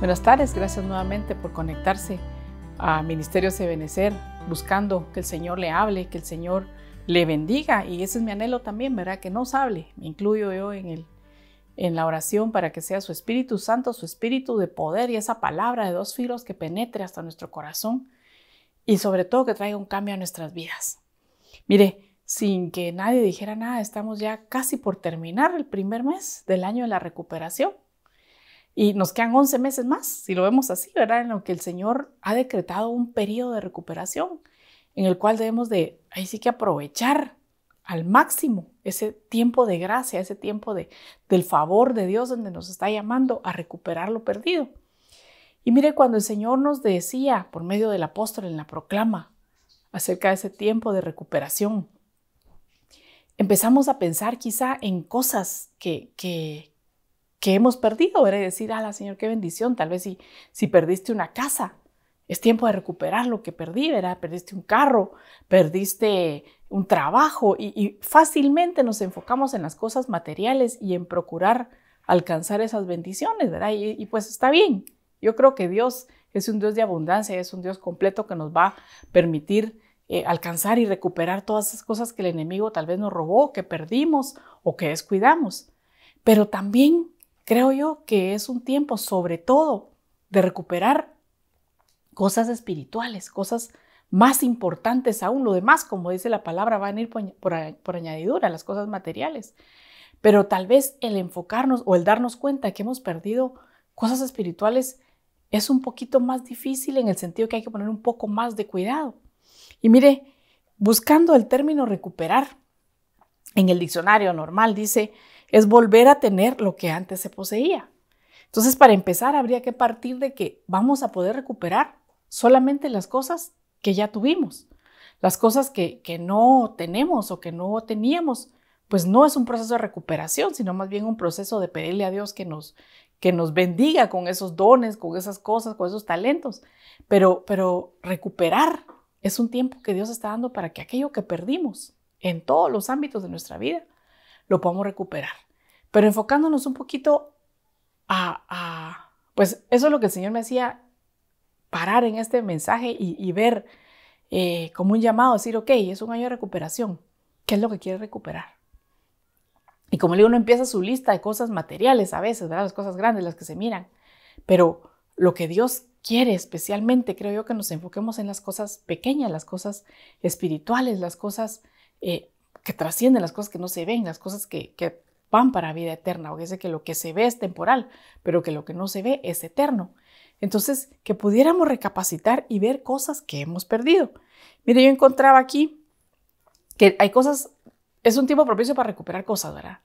Buenas tardes, gracias nuevamente por conectarse a Ministerios de buscando que el Señor le hable, que el Señor le bendiga. Y ese es mi anhelo también, ¿verdad? Que nos hable. Me incluyo yo en, el, en la oración para que sea su Espíritu Santo, su Espíritu de poder y esa palabra de dos filos que penetre hasta nuestro corazón y sobre todo que traiga un cambio a nuestras vidas. Mire, sin que nadie dijera nada, estamos ya casi por terminar el primer mes del año de la recuperación. Y nos quedan 11 meses más, si lo vemos así, ¿verdad? En lo que el Señor ha decretado un periodo de recuperación en el cual debemos de, ahí sí que aprovechar al máximo ese tiempo de gracia, ese tiempo de, del favor de Dios donde nos está llamando a recuperar lo perdido. Y mire, cuando el Señor nos decía por medio del apóstol en la proclama acerca de ese tiempo de recuperación, empezamos a pensar quizá en cosas que, que, que hemos perdido. Era decir, ala Señor, qué bendición. Tal vez si, si perdiste una casa, es tiempo de recuperar lo que perdí, ¿verdad? Perdiste un carro, perdiste un trabajo y, fácilmente nos enfocamos en las cosas materiales y en procurar alcanzar esas bendiciones, ¿verdad? Y, pues está bien. Yo creo que Dios es un Dios de abundancia, es un Dios completo que nos va a permitir eh, alcanzar y recuperar todas esas cosas que el enemigo tal vez nos robó, que perdimos o que descuidamos. Pero también Creo yo que es un tiempo sobre todo de recuperar cosas espirituales, cosas más importantes aún. Lo demás, como dice la palabra, van a ir por, por añadidura, las cosas materiales. Pero tal vez el enfocarnos o el darnos cuenta que hemos perdido cosas espirituales es un poquito más difícil en el sentido que hay que poner un poco más de cuidado. Y mire, buscando el término recuperar, en el diccionario normal dice es volver a tener lo que antes se poseía. Entonces, para empezar, habría que partir de que vamos a poder recuperar solamente las cosas que ya tuvimos. Las cosas que, que no tenemos o que no teníamos, pues no es un proceso de recuperación, sino más bien un proceso de pedirle a Dios que nos, que nos bendiga con esos dones, con esas cosas, con esos talentos. Pero, pero recuperar es un tiempo que Dios está dando para que aquello que perdimos en todos los ámbitos de nuestra vida lo podamos recuperar. Pero enfocándonos un poquito a, pues eso es lo que el Señor me hacía parar en este mensaje y, ver eh, como un llamado, decir, ok, es un año de recuperación, ¿qué es lo que quiere recuperar? Y como le digo, uno empieza su lista de cosas materiales a veces, ¿verdad? Las cosas grandes, las que se miran, pero lo que Dios quiere especialmente, creo yo que nos enfoquemos en las cosas pequeñas, las cosas espirituales, las cosas eh, que trascienden, las cosas que no se ven, las cosas que pan para vida eterna, o dice que lo que se ve es temporal, pero que lo que no se ve es eterno. Entonces, que pudiéramos recapacitar y ver cosas que hemos perdido. Mire, yo encontraba aquí que hay cosas, es un tiempo propicio para recuperar cosas, ¿verdad?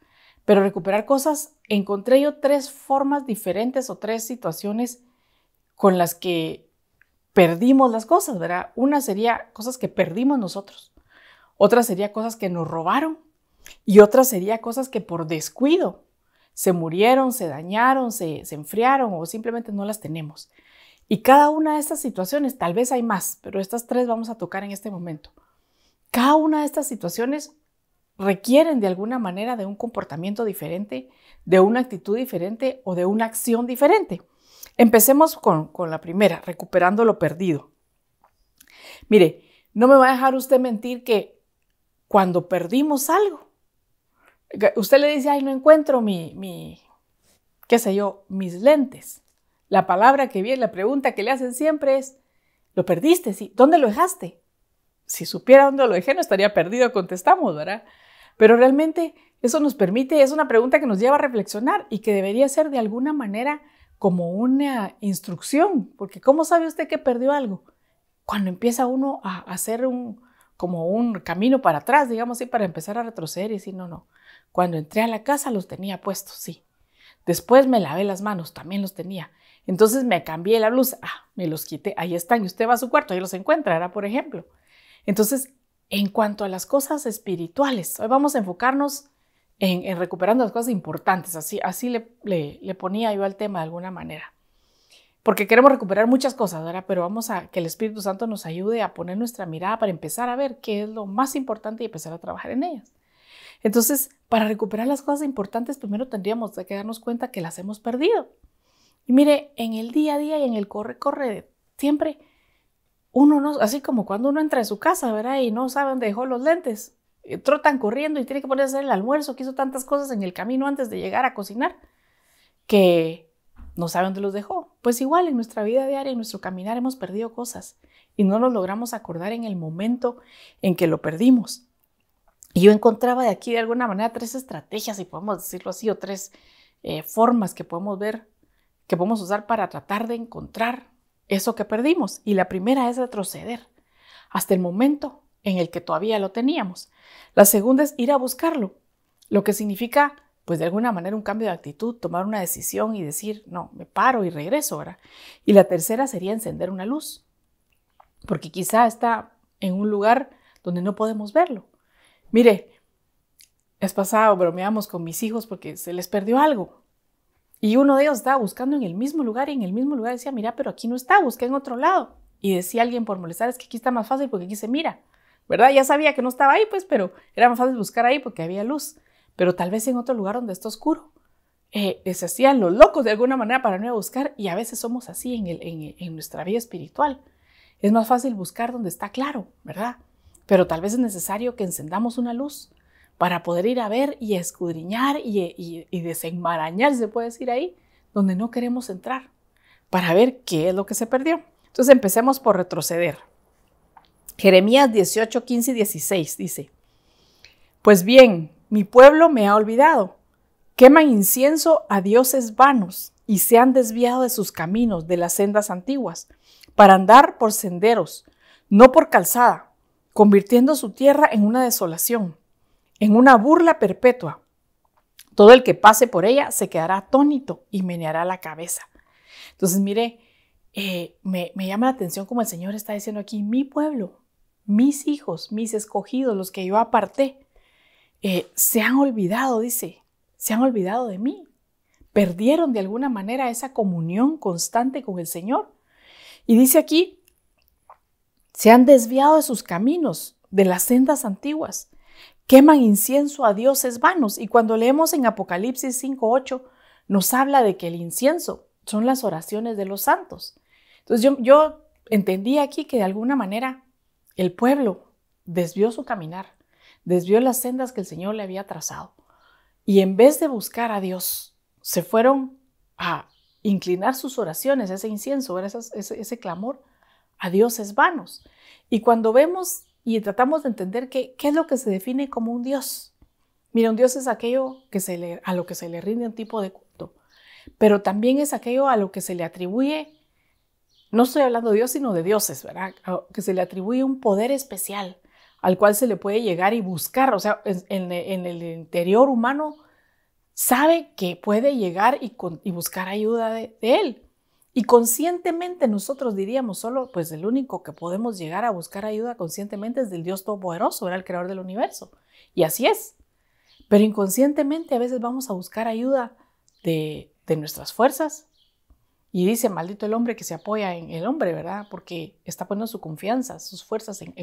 Pero recuperar cosas, encontré yo tres formas diferentes o tres situaciones con las que perdimos las cosas, ¿verdad? Una sería cosas que perdimos nosotros. Otra sería cosas que nos robaron y otras sería cosas que por descuido se murieron, se dañaron, se, enfriaron o simplemente no las tenemos. Y cada una de estas situaciones, tal vez hay más, pero estas tres vamos a tocar en este momento. Cada una de estas situaciones requieren de alguna manera de un comportamiento diferente, de una actitud diferente o de una acción diferente. Empecemos con, con la primera, recuperando lo perdido. Mire, no me va a dejar usted mentir que cuando perdimos algo, usted le dice, ay, no encuentro mi, mi, qué sé yo, mis lentes. La palabra que viene, la pregunta que le hacen siempre es, ¿lo perdiste? ¿Sí? ¿Dónde lo dejaste? Si supiera dónde lo dejé, no estaría perdido, contestamos, ¿verdad? Pero realmente eso nos permite, es una pregunta que nos lleva a reflexionar y que debería ser de alguna manera como una instrucción, porque ¿cómo sabe usted que perdió algo? Cuando empieza uno a hacer un, como un camino para atrás, digamos así, para empezar a retroceder y decir, no, no, cuando entré a la casa los tenía puestos, sí. Después me lavé las manos, también los tenía. Entonces me cambié la blusa, ah, me los quité, ahí están, y usted va a su cuarto, y los encuentra, era por ejemplo. Entonces, en cuanto a las cosas espirituales, hoy vamos a enfocarnos en, recuperando las cosas importantes, así, así le, ponía yo al tema de alguna manera porque queremos recuperar muchas cosas, ¿verdad? Pero vamos a que el Espíritu Santo nos ayude a poner nuestra mirada para empezar a ver qué es lo más importante y empezar a trabajar en ellas. Entonces, para recuperar las cosas importantes, primero tendríamos que darnos cuenta que las hemos perdido. Y mire, en el día a día y en el corre-corre, siempre uno no, así como cuando uno entra en su casa, ¿verdad? Y no sabe dónde dejó los lentes, eh, trotan corriendo y tiene que ponerse el almuerzo, que hizo tantas cosas en el camino antes de llegar a cocinar, que no sabe dónde los dejó. Pues igual en nuestra vida diaria, en nuestro caminar, hemos perdido cosas y no nos logramos acordar en el momento en que lo perdimos. Y yo encontraba de aquí de alguna manera tres estrategias, si podemos decirlo así, o tres eh, formas que podemos ver, que podemos usar para tratar de encontrar eso que perdimos. Y la primera es retroceder hasta el momento en el que todavía lo teníamos. La segunda es ir a buscarlo, lo que significa, pues de alguna manera, un cambio de actitud, tomar una decisión y decir, no, me paro y regreso, ahora. Y la tercera sería encender una luz, porque quizá está en un lugar donde no podemos verlo Mire, es pasado bromeamos con mis hijos porque se les perdió algo. Y uno de ellos estaba buscando en el mismo lugar y en el mismo lugar decía, mira, pero aquí no está, busqué en otro lado. Y decía alguien por molestar, es que aquí está más fácil porque aquí se mira. ¿Verdad? Ya sabía que no estaba ahí, pues, pero era más fácil buscar ahí porque había luz. Pero tal vez en otro lugar donde está oscuro. Eh, se hacían los locos de alguna manera para no buscar y a veces somos así en nuestra vida espiritual. Es más fácil buscar donde está claro, ¿verdad? Pero tal vez es necesario que encendamos una luz para poder ir a ver y escudriñar y, desenmarañar, se puede decir ahí, donde no queremos entrar, para ver qué es lo que se perdió. Entonces empecemos por retroceder. Jeremías 18, 15 y 16 dice, Pues bien, mi pueblo me ha olvidado. Quema incienso a dioses vanos y se han desviado de sus caminos, de las sendas antiguas, para andar por senderos, no por calzada, convirtiendo su tierra en una desolación, en una burla perpetua. Todo el que pase por ella se quedará atónito y meneará la cabeza. Entonces, mire, eh, me, llama la atención como el Señor está diciendo aquí, mi pueblo, mis hijos, mis escogidos, los que yo aparté, eh, se han olvidado, dice, se han olvidado de mí. Perdieron de alguna manera esa comunión constante con el Señor. Y dice aquí se han desviado de sus caminos, de las sendas antiguas, queman incienso a dioses vanos y cuando leemos en Apocalipsis 5.8 nos habla de que el incienso son las oraciones de los santos. Entonces yo, entendí aquí que de alguna manera el pueblo desvió su caminar, desvió las sendas que el Señor le había trazado y en vez de buscar a Dios se fueron a inclinar sus oraciones, ese incienso, ese clamor a dioses vanos. Y cuando vemos y tratamos de entender que, qué es lo que se define como un dios. Mira, un dios es aquello que se le, a lo que se le rinde un tipo de culto, pero también es aquello a lo que se le atribuye, no estoy hablando de dios, sino de dioses, ¿verdad? Que se le atribuye un poder especial al cual se le puede llegar y buscar. O sea, en, el interior humano sabe que puede llegar y, buscar ayuda de él. Y conscientemente nosotros diríamos solo, pues el único que podemos llegar a buscar ayuda conscientemente es del Dios Todopoderoso, era el creador del universo. Y así es. Pero inconscientemente a veces vamos a buscar ayuda de, nuestras fuerzas. Y dice, maldito el hombre que se apoya en el hombre, ¿verdad? Porque está poniendo su confianza, sus fuerzas en,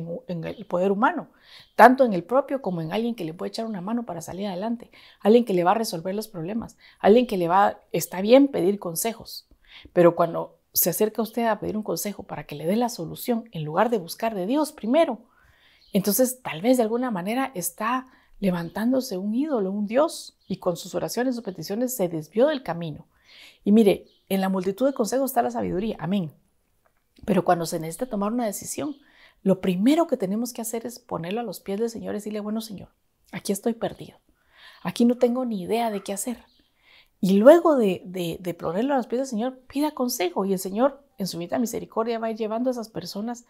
el poder humano, tanto en el propio como en alguien que le puede echar una mano para salir adelante, alguien que le va a resolver los problemas, alguien que le va, está bien pedir consejos, pero cuando se acerca usted a pedir un consejo para que le dé la solución, en lugar de buscar de Dios primero, entonces tal vez de alguna manera está levantándose un ídolo, un Dios, y con sus oraciones, sus peticiones se desvió del camino. Y mire, en la multitud de consejos está la sabiduría, amén. Pero cuando se necesita tomar una decisión, lo primero que tenemos que hacer es ponerlo a los pies del Señor y decirle, bueno Señor, aquí estoy perdido. Aquí no tengo ni idea de qué hacer. Y luego de, de, ponerlo a los pies del Señor, pida consejo y el Señor en su vida misericordia va llevando a esas personas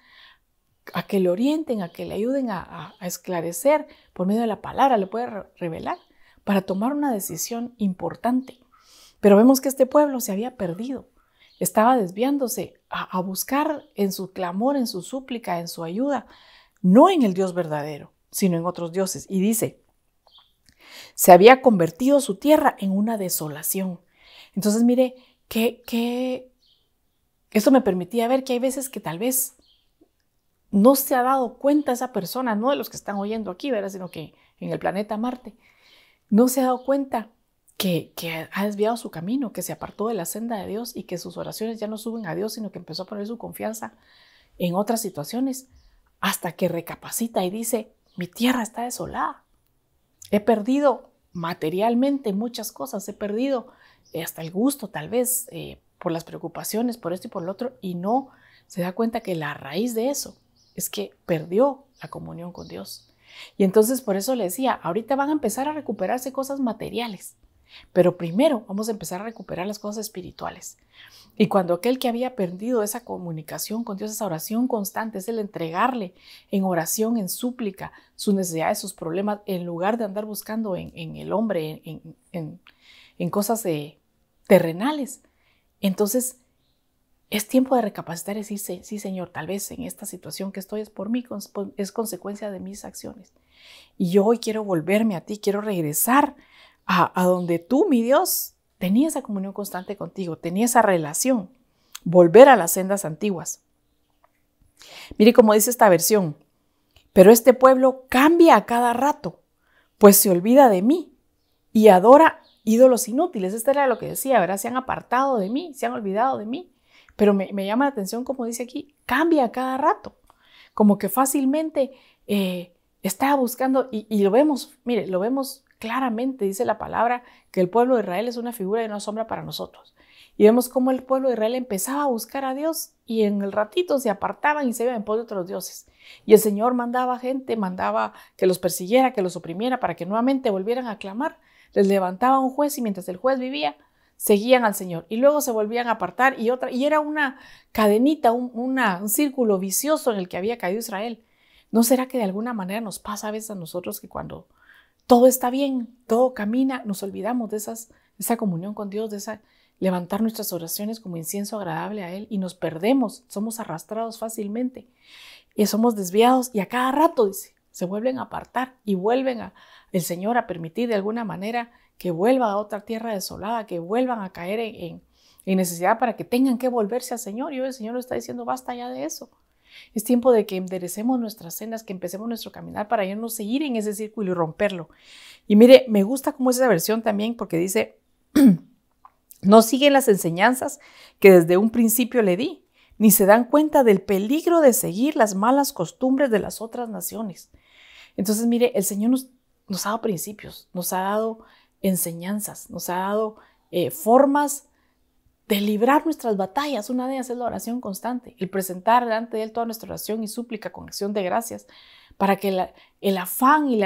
a que le orienten, a que le ayuden a, esclarecer por medio de la palabra, le puede revelar para tomar una decisión importante. Pero vemos que este pueblo se había perdido, estaba desviándose a buscar en su clamor, en su súplica, en su ayuda, no en el Dios verdadero, sino en otros dioses. Y dice, se había convertido su tierra en una desolación. Entonces, mire, que, que esto me permitía ver que hay veces que tal vez no se ha dado cuenta esa persona, no de los que están oyendo aquí, ¿verdad? sino que en el planeta Marte, no se ha dado cuenta que, que, ha desviado su camino, que se apartó de la senda de Dios y que sus oraciones ya no suben a Dios, sino que empezó a poner su confianza en otras situaciones, hasta que recapacita y dice, mi tierra está desolada, He perdido materialmente muchas cosas, he perdido eh, hasta el gusto tal vez eh, por las preocupaciones, por esto y por lo otro, y no se da cuenta que la raíz de eso es que perdió la comunión con Dios. Y entonces por eso le decía, ahorita van a empezar a recuperarse cosas materiales, pero primero vamos a empezar a recuperar las cosas espirituales. Y cuando aquel que había perdido esa comunicación con Dios, esa oración constante, es el entregarle en oración, en súplica, sus necesidades, sus problemas, en lugar de andar buscando en, el hombre, en, cosas eh, terrenales. Entonces, es tiempo de recapacitar y decir, sí, Señor, tal vez en esta situación que estoy es por mí, es consecuencia de mis acciones. Y yo hoy quiero volverme a ti, quiero regresar a, donde tú, mi Dios, tenía esa comunión constante contigo, tenía esa relación, volver a las sendas antiguas. Mire cómo dice esta versión, pero este pueblo cambia a cada rato, pues se olvida de mí y adora ídolos inútiles. Esto era lo que decía, ¿verdad? Se han apartado de mí, se han olvidado de mí. Pero me, llama la atención, como dice aquí, cambia a cada rato. Como que fácilmente eh, estaba está buscando, y, lo vemos, mire, lo vemos Claramente dice la palabra que el pueblo de Israel es una figura y una sombra para nosotros. Y vemos cómo el pueblo de Israel empezaba a buscar a Dios y en el ratito se apartaban y se iban en pos de otros dioses. Y el Señor mandaba gente, mandaba que los persiguiera, que los oprimiera para que nuevamente volvieran a clamar. Les levantaba un juez y mientras el juez vivía, seguían al Señor y luego se volvían a apartar y otra y era una cadenita, un círculo vicioso en el que había caído Israel. ¿No será que de alguna manera nos pasa a veces a nosotros que cuando todo está bien, todo camina, nos olvidamos de esas, esa comunión con Dios, de esa levantar nuestras oraciones como incienso agradable a Él y nos perdemos, somos arrastrados fácilmente y eh, somos desviados y a cada rato, dice, se vuelven a apartar y vuelven a, el Señor a permitir de alguna manera que vuelva a otra tierra desolada, que vuelvan a caer en, necesidad para que tengan que volverse al Señor. Y hoy el Señor lo está diciendo, basta ya de eso. Es tiempo de que enderecemos nuestras cenas, que empecemos nuestro caminar para irnos no seguir en ese círculo y romperlo. Y mire, me gusta cómo es esa versión también porque dice, no siguen las enseñanzas que desde un principio le di, ni se dan cuenta del peligro de seguir las malas costumbres de las otras naciones. Entonces, mire, el Señor nos, ha dado principios, nos ha dado enseñanzas, nos ha dado eh, formas de librar nuestras batallas. Una de ellas es la oración constante, el presentar delante de Él toda nuestra oración y súplica con acción de gracias, para que el afán y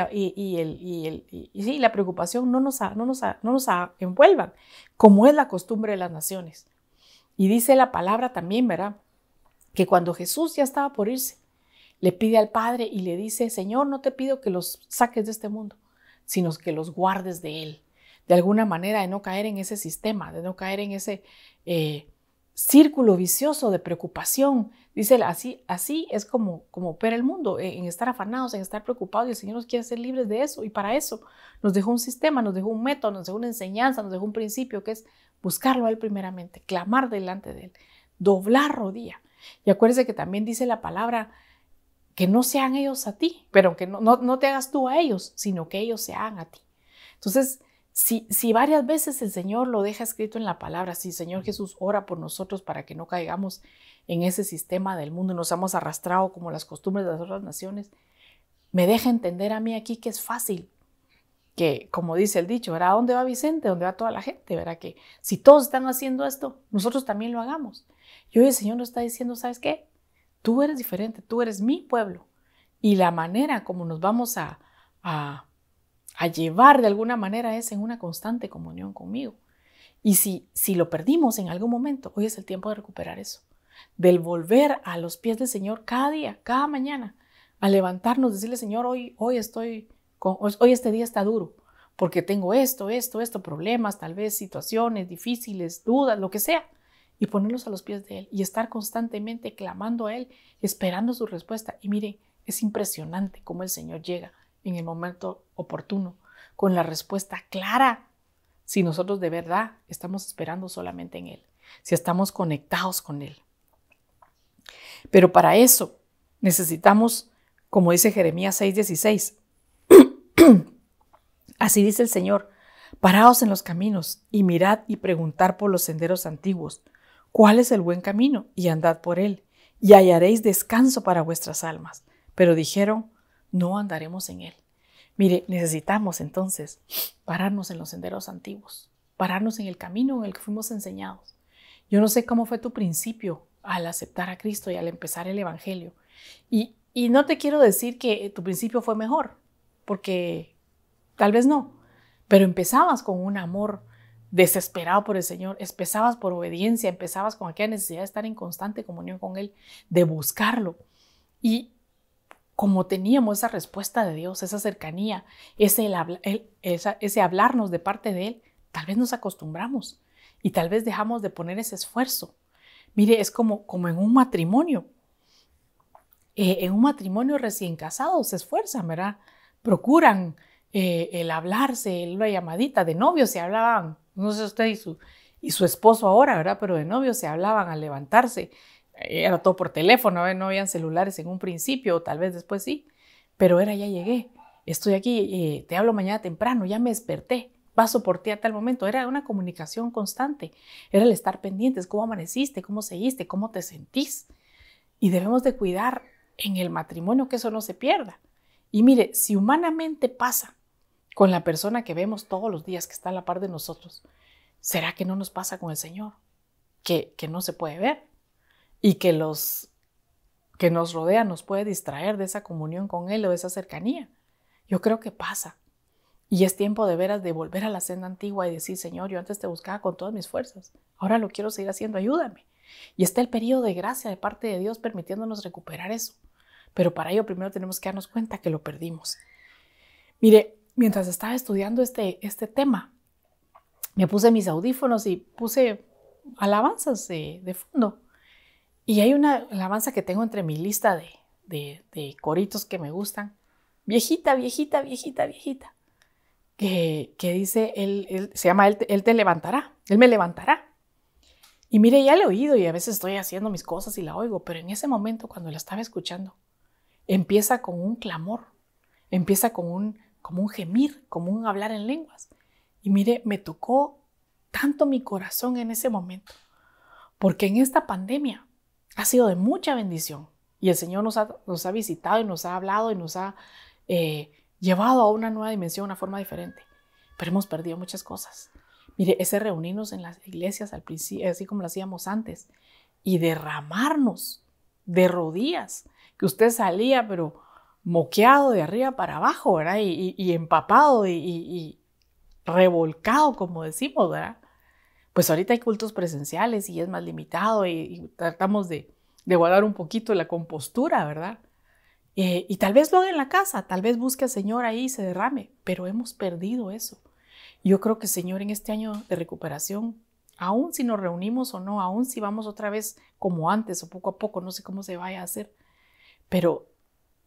la, preocupación no nos, nos, no nos envuelvan, como es la costumbre de las naciones. Y dice la palabra también, ¿verdad? Que cuando Jesús ya estaba por irse, le pide al Padre y le dice, Señor, no te pido que los saques de este mundo, sino que los guardes de Él de alguna manera, de no caer en ese sistema, de no caer en ese eh, círculo vicioso de preocupación. Dice, así, así es como, como opera el mundo, eh, en estar afanados, en estar preocupados, y el Señor nos quiere ser libres de eso, y para eso nos dejó un sistema, nos dejó un método, nos dejó una enseñanza, nos dejó un principio, que es buscarlo a Él primeramente, clamar delante de Él, doblar rodilla. Y acuérdese que también dice la palabra, que no sean ellos a ti, pero que no, no, no te hagas tú a ellos, sino que ellos se hagan a ti. Entonces, si, varias veces el Señor lo deja escrito en la palabra, si Señor Jesús ora por nosotros para que no caigamos en ese sistema del mundo y nos hemos arrastrado como las costumbres de las otras naciones, me deja entender a mí aquí que es fácil, que como dice el dicho, ¿verdad? dónde va Vicente? ¿Dónde va toda la gente? ¿Verdad? Que si todos están haciendo esto, nosotros también lo hagamos. Y hoy el Señor nos está diciendo, ¿sabes qué? Tú eres diferente, tú eres mi pueblo. Y la manera como nos vamos a a llevar de alguna manera es en una constante comunión conmigo. Y si, si lo perdimos en algún momento, hoy es el tiempo de recuperar eso, del volver a los pies del Señor cada día, cada mañana, a levantarnos, decirle, Señor, hoy, hoy estoy, hoy este día está duro, porque tengo esto, esto, esto, problemas, tal vez situaciones difíciles, dudas, lo que sea, y ponernos a los pies de Él y estar constantemente clamando a Él, esperando su respuesta. Y miren, es impresionante cómo el Señor llega en el momento oportuno, con la respuesta clara, si nosotros de verdad estamos esperando solamente en Él, si estamos conectados con Él. Pero para eso necesitamos, como dice Jeremías 6:16, así dice el Señor, paraos en los caminos y mirad y preguntar por los senderos antiguos, cuál es el buen camino y andad por él, y hallaréis descanso para vuestras almas. Pero dijeron, no andaremos en él. Mire, necesitamos entonces pararnos en los senderos antiguos, pararnos en el camino en el que fuimos enseñados. Yo no sé cómo fue tu principio al aceptar a Cristo y al empezar el Evangelio. Y, no te quiero decir que tu principio fue mejor, porque tal vez no, pero empezabas con un amor desesperado por el Señor, empezabas por obediencia, empezabas con aquella necesidad de estar en constante comunión con Él, de buscarlo. Y, como teníamos esa respuesta de Dios, esa cercanía, ese, ese hablarnos de parte de Él, tal vez nos acostumbramos y tal vez dejamos de poner ese esfuerzo. Mire, es como, como en un matrimonio. Eh, en un matrimonio recién casado se esfuerzan, ¿verdad? Procuran eh, el hablarse, la llamadita de novios se hablaban, no sé usted y su, y su esposo ahora, ¿verdad? Pero de novios se hablaban al levantarse era todo por teléfono, ¿eh? no habían celulares en un principio, o tal vez después sí, pero era ya llegué, estoy aquí, eh, te hablo mañana temprano, ya me desperté, paso por ti a tal momento, era una comunicación constante, era el estar pendientes, cómo amaneciste, cómo seguiste, cómo te sentís. Y debemos de cuidar en el matrimonio que eso no se pierda. Y mire, si humanamente pasa con la persona que vemos todos los días que está a la par de nosotros, ¿será que no nos pasa con el Señor? Que, que no se puede ver y que los que nos rodean nos puede distraer de esa comunión con Él o de esa cercanía. Yo creo que pasa. Y es tiempo de veras de volver a la senda antigua y decir, Señor, yo antes te buscaba con todas mis fuerzas, ahora lo quiero seguir haciendo, ayúdame. Y está el periodo de gracia de parte de Dios permitiéndonos recuperar eso. Pero para ello primero tenemos que darnos cuenta que lo perdimos. Mire, mientras estaba estudiando este, este tema, me puse mis audífonos y puse alabanzas de fondo. Y hay una alabanza que tengo entre mi lista de, coritos que me gustan, viejita, viejita, viejita, viejita, que, dice, él, se llama él, te levantará, Él me levantará. Y mire, ya le he oído y a veces estoy haciendo mis cosas y la oigo, pero en ese momento cuando la estaba escuchando, empieza con un clamor, empieza con un, como un gemir, como un hablar en lenguas. Y mire, me tocó tanto mi corazón en ese momento, porque en esta pandemia ha sido de mucha bendición. Y el Señor nos ha, visitado y nos ha hablado y nos ha eh, llevado a una nueva dimensión, una forma diferente. Pero hemos perdido muchas cosas. Mire, ese reunirnos en las iglesias al principio, así como lo hacíamos antes, y derramarnos de rodillas, que usted salía, pero moqueado de arriba para abajo, ¿verdad? Y, empapado y revolcado, como decimos, ¿verdad? pues ahorita hay cultos presenciales y es más limitado y, tratamos de, guardar un poquito la compostura, ¿verdad? Eh, y tal vez lo haga en la casa, tal vez busque al Señor ahí y se derrame, pero hemos perdido eso. Yo creo que, Señor, en este año de recuperación, aún si nos reunimos o no, aún si vamos otra vez como antes o poco a poco, no sé cómo se vaya a hacer, pero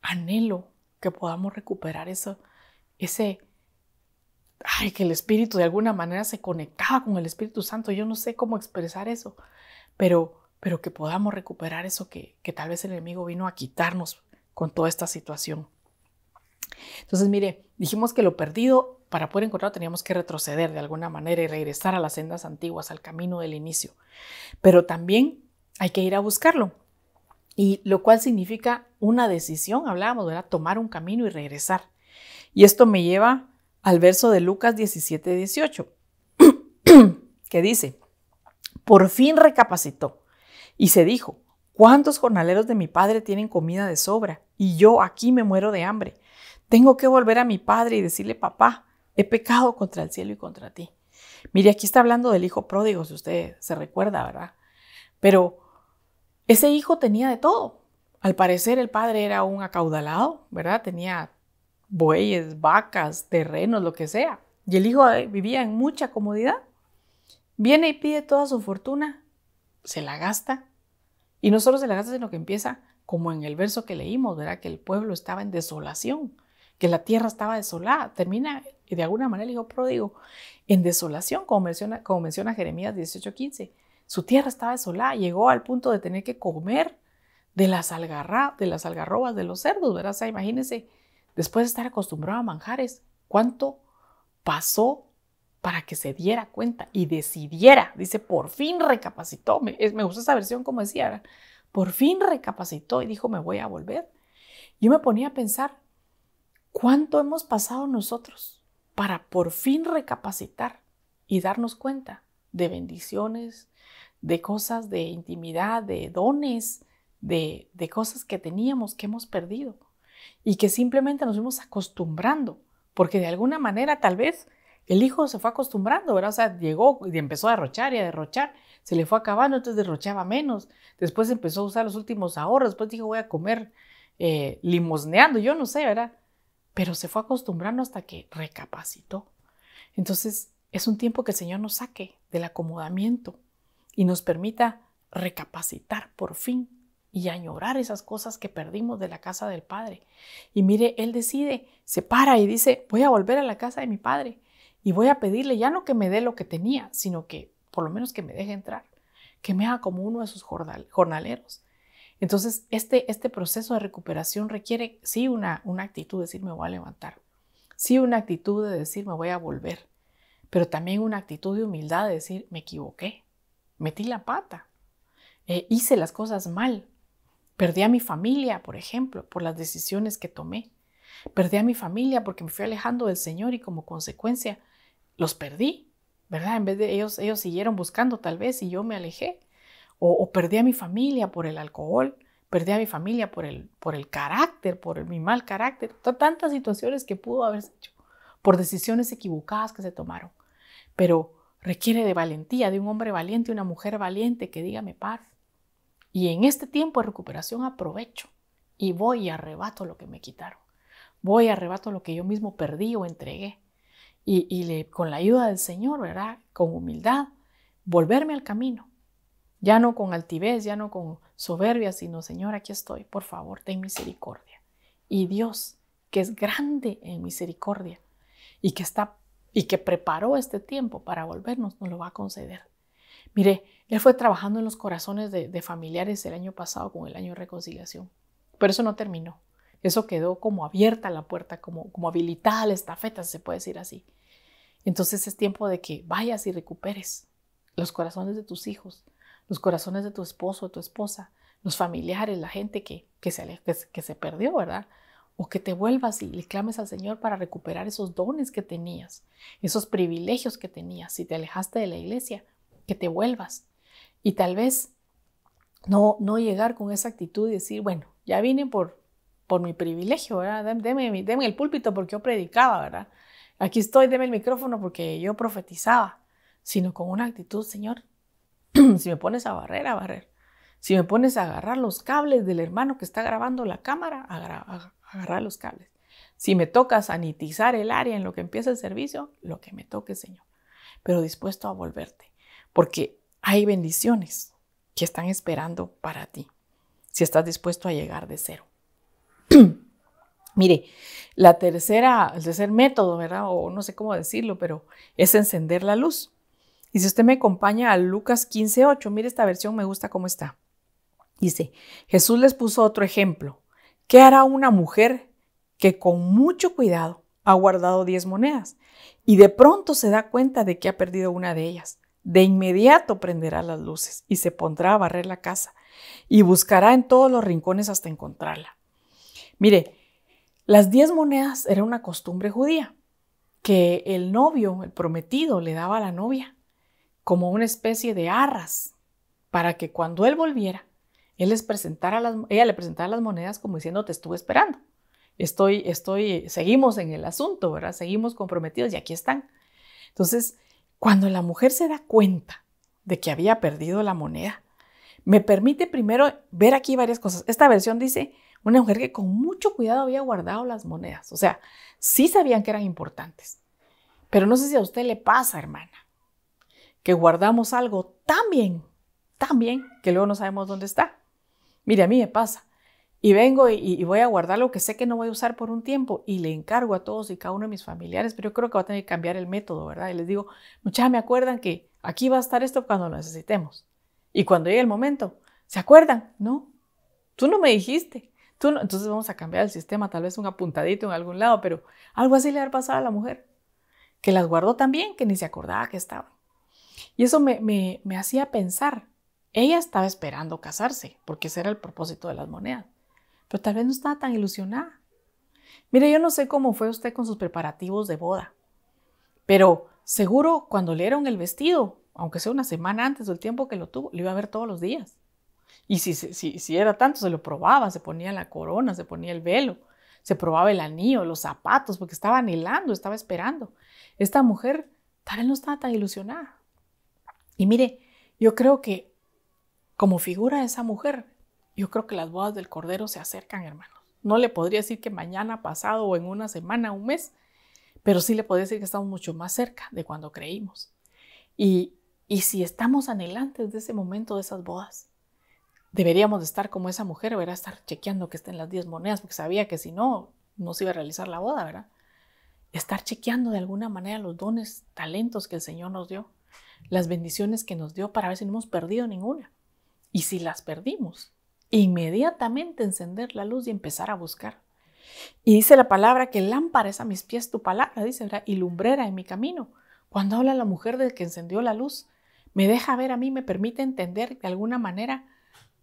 anhelo que podamos recuperar eso, ese ay, que el Espíritu de alguna manera se conectaba con el Espíritu Santo. Yo no sé cómo expresar eso, pero, pero que podamos recuperar eso que, que tal vez el enemigo vino a quitarnos con toda esta situación. Entonces, mire, dijimos que lo perdido para poder encontrarlo teníamos que retroceder de alguna manera y regresar a las sendas antiguas, al camino del inicio. Pero también hay que ir a buscarlo. Y lo cual significa una decisión, hablábamos, ¿verdad? Tomar un camino y regresar. Y esto me lleva al verso de Lucas 17, 18, que dice, por fin recapacitó y se dijo, ¿cuántos jornaleros de mi padre tienen comida de sobra? Y yo aquí me muero de hambre. Tengo que volver a mi padre y decirle, papá, he pecado contra el cielo y contra ti. Mire, aquí está hablando del hijo pródigo, si usted se recuerda, ¿verdad? Pero ese hijo tenía de todo. Al parecer el padre era un acaudalado, ¿verdad? Tenía bueyes, vacas, terrenos, lo que sea. Y el hijo eh, vivía en mucha comodidad. Viene y pide toda su fortuna, se la gasta. Y no solo se la gasta, sino que empieza como en el verso que leímos, ¿verdad? Que el pueblo estaba en desolación, que la tierra estaba desolada. Termina y de alguna manera el hijo pródigo en desolación, como menciona, como menciona Jeremías 18:15. Su tierra estaba desolada, llegó al punto de tener que comer de las, de las algarrobas de los cerdos, ¿verdad? O sea, imagínense después de estar acostumbrado a manjares, ¿cuánto pasó para que se diera cuenta y decidiera? Dice, por fin recapacitó, me, gusta esa versión como decía, por fin recapacitó y dijo, me voy a volver. Yo me ponía a pensar, ¿cuánto hemos pasado nosotros para por fin recapacitar y darnos cuenta de bendiciones, de cosas de intimidad, de dones, de cosas que teníamos que hemos perdido? y que simplemente nos fuimos acostumbrando, porque de alguna manera tal vez el hijo se fue acostumbrando, ¿verdad? O sea, llegó y empezó a derrochar y a derrochar, se le fue acabando, entonces derrochaba menos, después empezó a usar los últimos ahorros, después dijo voy a comer eh, limosneando, yo no sé, ¿verdad? Pero se fue acostumbrando hasta que recapacitó. Entonces, es un tiempo que el Señor nos saque del acomodamiento y nos permita recapacitar por fin y añorar esas cosas que perdimos de la casa del Padre. Y mire, él decide, se para y dice, voy a volver a la casa de mi Padre y voy a pedirle ya no que me dé lo que tenía, sino que por lo menos que me deje entrar, que me haga como uno de sus jornaleros. Entonces, este, este proceso de recuperación requiere, sí, una, una actitud de decir, me voy a levantar. Sí, una actitud de decir, me voy a volver. Pero también una actitud de humildad de decir, me equivoqué, metí la pata, eh, hice las cosas mal, Perdí a mi familia, por ejemplo, por las decisiones que tomé. Perdí a mi familia porque me fui alejando del Señor y como consecuencia los perdí, ¿verdad? En vez de ellos, ellos siguieron buscando tal vez y yo me alejé. O, perdí a mi familia por el alcohol, perdí a mi familia por el, por el carácter, por mi mal carácter. Tantas situaciones que pudo haberse hecho por decisiones equivocadas que se tomaron. Pero requiere de valentía, de un hombre valiente, una mujer valiente que diga me paro y en este tiempo de recuperación aprovecho y voy y arrebato lo que me quitaron. Voy y arrebato lo que yo mismo perdí o entregué. Y, con la ayuda del Señor, ¿verdad? Con humildad, volverme al camino. Ya no con altivez, ya no con soberbia, sino Señor, aquí estoy, por favor, ten misericordia. Y Dios, que es grande en misericordia y que está y que preparó este tiempo para volvernos, nos lo va a conceder. Mire, él fue trabajando en los corazones de, familiares el año pasado con el año de reconciliación, pero eso no terminó. Eso quedó como abierta la puerta, como, como habilitada la estafeta, si se puede decir así. Entonces es tiempo de que vayas y recuperes los corazones de tus hijos, los corazones de tu esposo, o tu esposa, los familiares, la gente que, se, que se perdió, ¿verdad? o que te vuelvas y le clames al Señor para recuperar esos dones que tenías, esos privilegios que tenías si te alejaste de la iglesia que te vuelvas. Y tal vez no, no llegar con esa actitud y decir, bueno, ya vine por, por mi privilegio, ¿verdad? Deme, el púlpito porque yo predicaba, ¿verdad? Aquí estoy, deme el micrófono porque yo profetizaba, sino con una actitud, Señor, si me pones a barrer, a barrer. Si me pones a agarrar los cables del hermano que está grabando la cámara, a agarrar los cables. Si me toca sanitizar el área en lo que empieza el servicio, lo que me toque, Señor. Pero dispuesto a volverte porque hay bendiciones que están esperando para ti, si estás dispuesto a llegar de cero. Mire, la tercera, el tercer método, ¿verdad? O no sé cómo decirlo, pero es encender la luz. Y si usted me acompaña a Lucas 15:8, mire esta versión, me gusta cómo está. Dice, Jesús les puso otro ejemplo. ¿Qué hará una mujer que con mucho cuidado ha guardado 10 monedas y de pronto se da cuenta de que ha perdido una de ellas? de inmediato prenderá las luces y se pondrá a barrer la casa y buscará en todos los rincones hasta encontrarla. Mire, las diez monedas era una costumbre judía que el novio, el prometido, le daba a la novia como una especie de arras para que cuando él volviera, él les presentara las, ella le presentara las monedas como diciendo te estuve esperando. Estoy, estoy, seguimos en el asunto, ¿verdad? Seguimos comprometidos y aquí están. Entonces, cuando la mujer se da cuenta de que había perdido la moneda, me permite primero ver aquí varias cosas. Esta versión dice una mujer que con mucho cuidado había guardado las monedas. O sea, sí sabían que eran importantes. Pero no sé si a usted le pasa, hermana, que guardamos algo tan bien, tan bien, que luego no sabemos dónde está. Mire, a mí me pasa. Y vengo y, voy a guardar lo que sé que no voy a usar por un tiempo y le encargo a todos y cada uno de mis familiares, pero yo creo que va a tener que cambiar el método, ¿verdad? Y les digo, muchachas, me acuerdan que aquí va a estar esto cuando lo necesitemos. Y cuando llegue el momento, ¿se acuerdan? No, tú no me dijiste. Tú no. Entonces vamos a cambiar el sistema, tal vez un apuntadito en algún lado, pero algo así le ha pasado a la mujer, que las guardó también, que ni se acordaba que estaban. Y eso me, me, me hacía pensar, ella estaba esperando casarse, porque ese era el propósito de las monedas pero tal vez no estaba tan ilusionada. Mire, yo no sé cómo fue usted con sus preparativos de boda, pero seguro cuando le dieron el vestido, aunque sea una semana antes del tiempo que lo tuvo, lo iba a ver todos los días. Y si, si, si era tanto, se lo probaba, se ponía la corona, se ponía el velo, se probaba el anillo, los zapatos, porque estaba anhelando, estaba esperando. Esta mujer tal vez no estaba tan ilusionada. Y mire, yo creo que como figura de esa mujer, yo creo que las bodas del Cordero se acercan, hermanos. No le podría decir que mañana, pasado o en una semana, un mes, pero sí le podría decir que estamos mucho más cerca de cuando creímos. Y, y si estamos anhelantes de ese momento, de esas bodas, deberíamos de estar como esa mujer, ¿verdad? Estar chequeando que estén las 10 monedas, porque sabía que si no, no se iba a realizar la boda, ¿verdad? Estar chequeando de alguna manera los dones, talentos que el Señor nos dio, las bendiciones que nos dio para ver si no hemos perdido ninguna. Y si las perdimos, Inmediatamente encender la luz y empezar a buscar. Y dice la palabra que lámpara es a mis pies tu palabra, dice, la y lumbrera en mi camino. Cuando habla la mujer del que encendió la luz, me deja ver a mí, me permite entender de alguna manera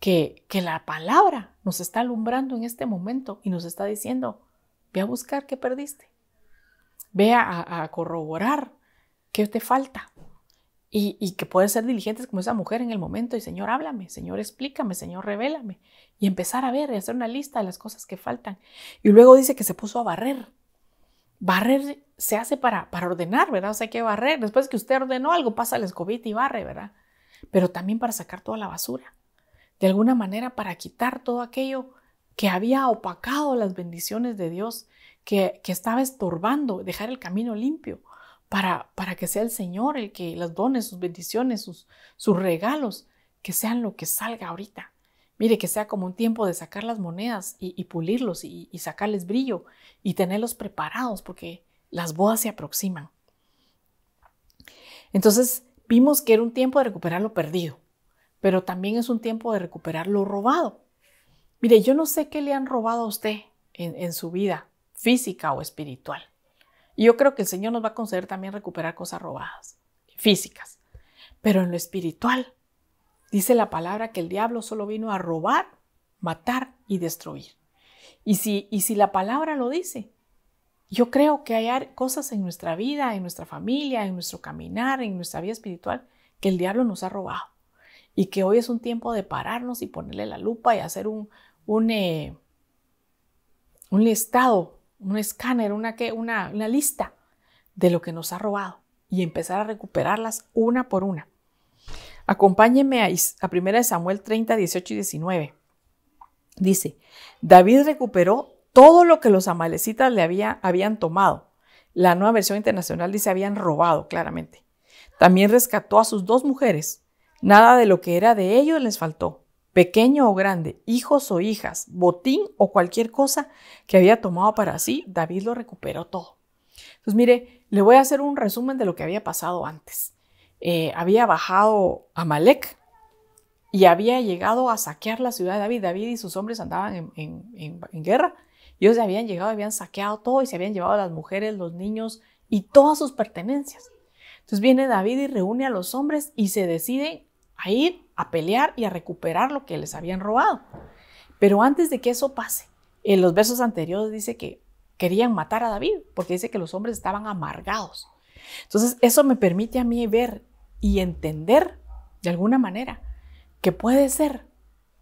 que, que la palabra nos está alumbrando en este momento y nos está diciendo, ve a buscar qué perdiste, ve a, a corroborar qué te falta, y, que poder ser diligentes como esa mujer en el momento y Señor, háblame, Señor, explícame, Señor, revélame. Y empezar a ver y hacer una lista de las cosas que faltan. Y luego dice que se puso a barrer. Barrer se hace para, para ordenar, ¿verdad? O sea, hay que barrer. Después que usted ordenó algo, pasa el escobita y barre, ¿verdad? Pero también para sacar toda la basura. De alguna manera, para quitar todo aquello que había opacado las bendiciones de Dios, que estaba estorbando, dejar el camino limpio para, que sea el Señor el que las done, sus bendiciones, sus, regalos, que sean lo que salga ahorita. Mire, que sea como un tiempo de sacar las monedas y, pulirlos y, sacarles brillo y tenerlos preparados porque las bodas se aproximan. Entonces vimos que era un tiempo de recuperar lo perdido, pero también es un tiempo de recuperar lo robado. Mire, yo no sé qué le han robado a usted en su vida física o espiritual, y yo creo que el Señor nos va a conceder también recuperar cosas robadas, físicas. Pero en lo espiritual, dice la palabra que el diablo solo vino a robar, matar y destruir. Y si, y si la palabra lo dice, yo creo que hay cosas en nuestra vida, en nuestra familia, en nuestro caminar, en nuestra vida espiritual, que el diablo nos ha robado. Y que hoy es un tiempo de pararnos y ponerle la lupa y hacer un, un, eh, un listado un escáner, una, una, una lista de lo que nos ha robado y empezar a recuperarlas una por una. Acompáñenme a, a 1 Samuel 30, 18 y 19. Dice, David recuperó todo lo que los amalecitas le habían tomado. La nueva versión internacional dice habían robado, claramente. También rescató a sus dos mujeres. Nada de lo que era de ellos les faltó pequeño o grande, hijos o hijas, botín o cualquier cosa que había tomado para sí, David lo recuperó todo. Entonces, pues mire, le voy a hacer un resumen de lo que había pasado antes. Eh, había bajado a Malek y había llegado a saquear la ciudad de David. David y sus hombres andaban en, guerra. en, en guerra. Ellos habían llegado, habían saqueado todo y se habían llevado a las mujeres, los niños y todas sus pertenencias. Entonces viene David y reúne a los hombres y se deciden a ir a pelear y a recuperar lo que les habían robado. Pero antes de que eso pase, en los versos anteriores dice que querían matar a David, porque dice que los hombres estaban amargados. Entonces, eso me permite a mí ver y entender, de alguna manera, que puede ser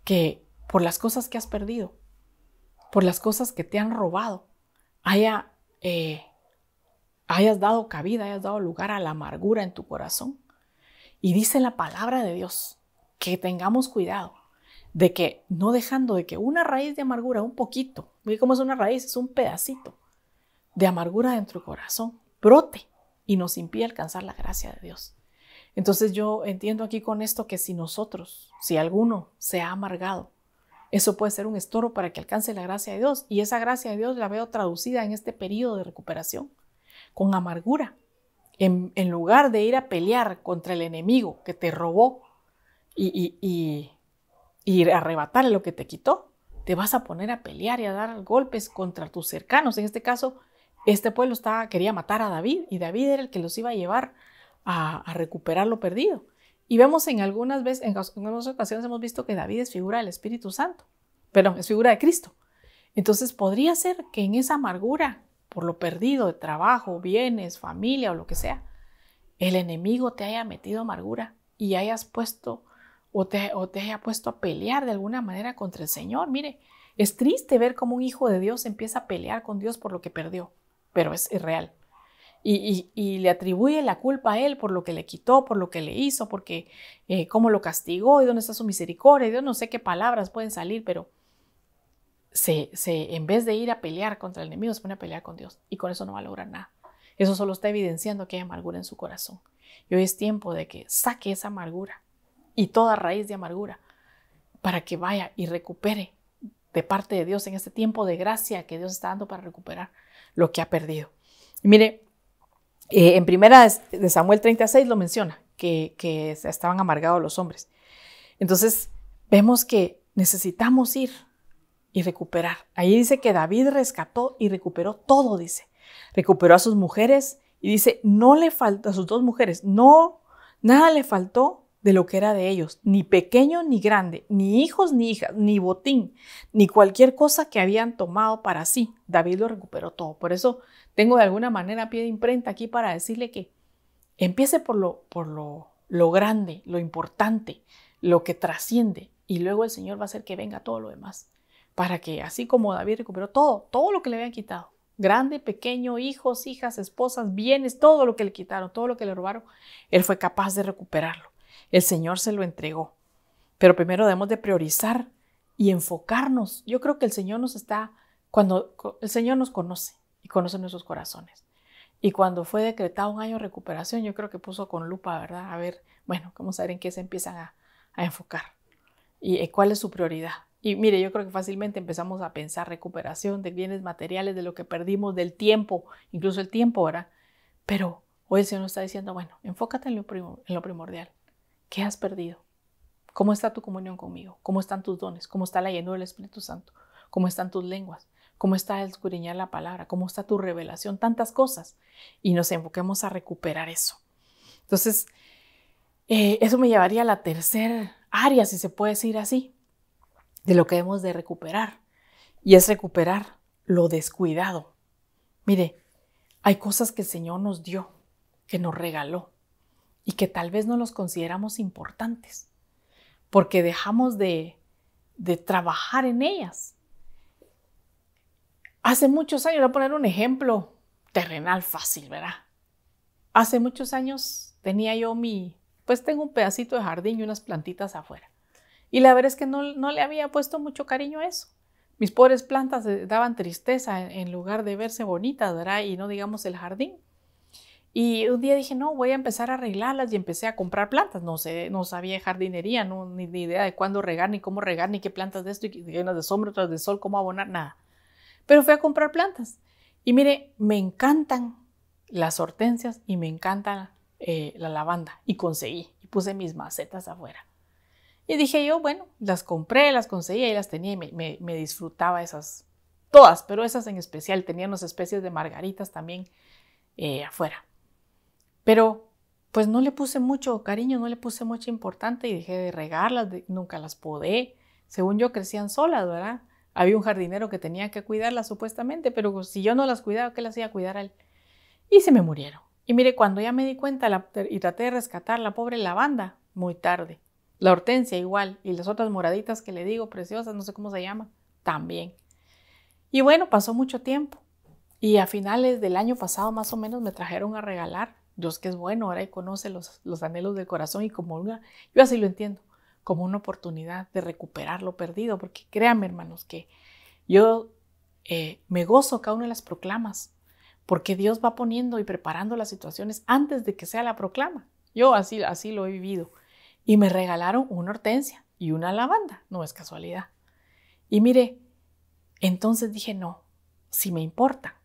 que por las cosas que has perdido, por las cosas que te han robado, haya, eh, hayas dado cabida, hayas dado lugar a la amargura en tu corazón. Y dice la palabra de Dios que tengamos cuidado de que no dejando de que una raíz de amargura, un poquito, mire cómo es una raíz, es un pedacito de amargura dentro del corazón, brote y nos impide alcanzar la gracia de Dios. Entonces yo entiendo aquí con esto que si nosotros, si alguno se ha amargado, eso puede ser un estorbo para que alcance la gracia de Dios. Y esa gracia de Dios la veo traducida en este periodo de recuperación, con amargura, en, lugar de ir a pelear contra el enemigo que te robó y, y, y, arrebatarle lo que te quitó, te vas a poner a pelear y a dar golpes contra tus cercanos. En este caso, este pueblo estaba, quería matar a David y David era el que los iba a llevar a, recuperar lo perdido. Y vemos en algunas veces, en, algunas ocasiones hemos visto que David es figura del Espíritu Santo, perdón, es figura de Cristo. Entonces podría ser que en esa amargura por lo perdido de trabajo, bienes, familia o lo que sea, el enemigo te haya metido amargura y hayas puesto o te, te haya puesto a pelear de alguna manera contra el Señor. Mire, es triste ver cómo un hijo de Dios empieza a pelear con Dios por lo que perdió, pero es real. Y, le atribuye la culpa a él por lo que le quitó, por lo que le hizo, porque eh, cómo lo castigó y dónde está su misericordia. Dios no sé qué palabras pueden salir, pero se, en vez de ir a pelear contra el enemigo, se pone a pelear con Dios y con eso no va a lograr nada. Eso solo está evidenciando que hay amargura en su corazón. Y hoy es tiempo de que saque esa amargura y toda raíz de amargura para que vaya y recupere de parte de Dios en este tiempo de gracia que Dios está dando para recuperar lo que ha perdido. mire, eh, en primera de Samuel 36 lo menciona, que, que estaban amargados los hombres. Entonces, vemos que necesitamos ir y recuperar. Ahí dice que David rescató y recuperó todo, dice. Recuperó a sus mujeres y dice, no le falta a sus dos mujeres, no, nada le faltó de lo que era de ellos, ni pequeño ni grande, ni hijos ni hijas, ni botín, ni cualquier cosa que habían tomado para sí. David lo recuperó todo. Por eso tengo de alguna manera pie de imprenta aquí para decirle que empiece por lo, por lo, lo grande, lo importante, lo que trasciende, y luego el Señor va a hacer que venga todo lo demás para que así como David recuperó todo, todo lo que le habían quitado, grande, pequeño, hijos, hijas, esposas, bienes, todo lo que le quitaron, todo lo que le robaron, él fue capaz de recuperarlo. El Señor se lo entregó. Pero primero debemos de priorizar y enfocarnos. Yo creo que el Señor nos está, cuando el Señor nos conoce y conoce nuestros corazones. Y cuando fue decretado un año de recuperación, yo creo que puso con lupa, ¿verdad? A ver, bueno, vamos a ver en qué se empiezan a, a enfocar y eh, cuál es su prioridad. Y mire, yo creo que fácilmente empezamos a pensar recuperación de bienes materiales, de lo que perdimos, del tiempo, incluso el tiempo, ahora Pero hoy el Señor nos está diciendo, bueno, enfócate en lo, primordial. ¿Qué has perdido? ¿Cómo está tu comunión conmigo? ¿Cómo están tus dones? ¿Cómo está la llenura del Espíritu Santo? ¿Cómo están tus lenguas? ¿Cómo está el escudriñar la palabra? ¿Cómo está tu revelación? Tantas cosas. Y nos enfoquemos a recuperar eso. Entonces, eh, eso me llevaría a la tercera área, si se puede decir así, de lo que hemos de recuperar. Y es recuperar lo descuidado. Mire, hay cosas que el Señor nos dio, que nos regaló y que tal vez no los consideramos importantes, porque dejamos de, de trabajar en ellas. Hace muchos años, voy a poner un ejemplo terrenal fácil, ¿verdad? Hace muchos años tenía yo mi, pues tengo un pedacito de jardín y unas plantitas afuera. Y la verdad es que no, le había puesto mucho cariño a eso. Mis pobres plantas eh, daban tristeza en lugar de verse bonitas, ¿verdad? Y no digamos el jardín. Y un día dije, no, voy a empezar a arreglarlas y empecé a comprar plantas. No sé, no sabía jardinería, no, ni, idea de cuándo regar, ni cómo regar, ni qué plantas de esto, y unas de sombra, otras de sol, cómo abonar, nada. Pero fui a comprar plantas. Y mire, me encantan las hortensias y me encanta eh, la lavanda. Y conseguí, y puse mis macetas afuera. Y dije yo, bueno, las compré, las conseguí, y las tenía y me, disfrutaba esas, todas, pero esas en especial. Tenían unas especies de margaritas también eh, afuera. Pero pues no le puse mucho cariño, no le puse mucha importancia y dejé de regarlas, nunca las podé. Según yo crecían solas, ¿verdad? Había un jardinero que tenía que cuidarlas supuestamente, pero si yo no las cuidaba, ¿qué las iba a cuidar a él? Y se me murieron. Y mire, cuando ya me di cuenta y traté de rescatar la pobre lavanda, muy tarde. La hortensia igual y las otras moraditas que le digo, preciosas, no sé cómo se llama, también. Y bueno, pasó mucho tiempo. Y a finales del año pasado más o menos me trajeron a regalar. Dios que es bueno, ahora y conoce los, los anhelos del corazón y como una, yo así lo entiendo, como una oportunidad de recuperar lo perdido, porque créanme hermanos que yo eh, me gozo cada una de las proclamas, porque Dios va poniendo y preparando las situaciones antes de que sea la proclama. Yo así, así lo he vivido y me regalaron una hortensia y una lavanda, no es casualidad. Y mire, entonces dije, no, si me importa,